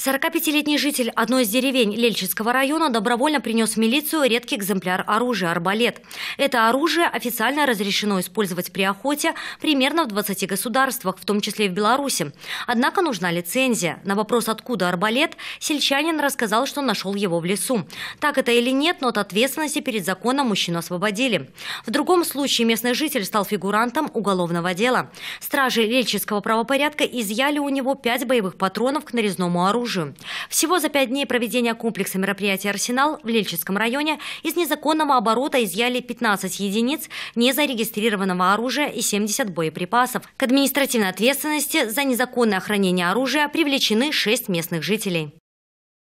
45-летний житель одной из деревень Лельческого района добровольно принес в милицию редкий экземпляр оружия – арбалет. Это оружие официально разрешено использовать при охоте примерно в 20 государствах, в том числе и в Беларуси. Однако нужна лицензия. На вопрос, откуда арбалет, сельчанин рассказал, что нашел его в лесу. Так это или нет, но от ответственности перед законом мужчину освободили. В другом случае местный житель стал фигурантом уголовного дела. Стражи лельческого правопорядка изъяли у него пять боевых патронов к нарезному оружию оружию. Всего за пять дней проведения комплекса мероприятий «Арсенал» в Лельчинском районе из незаконного оборота изъяли 15 единиц незарегистрированного оружия и 70 боеприпасов. К административной ответственности за незаконное хранение оружия привлечены 6 местных жителей.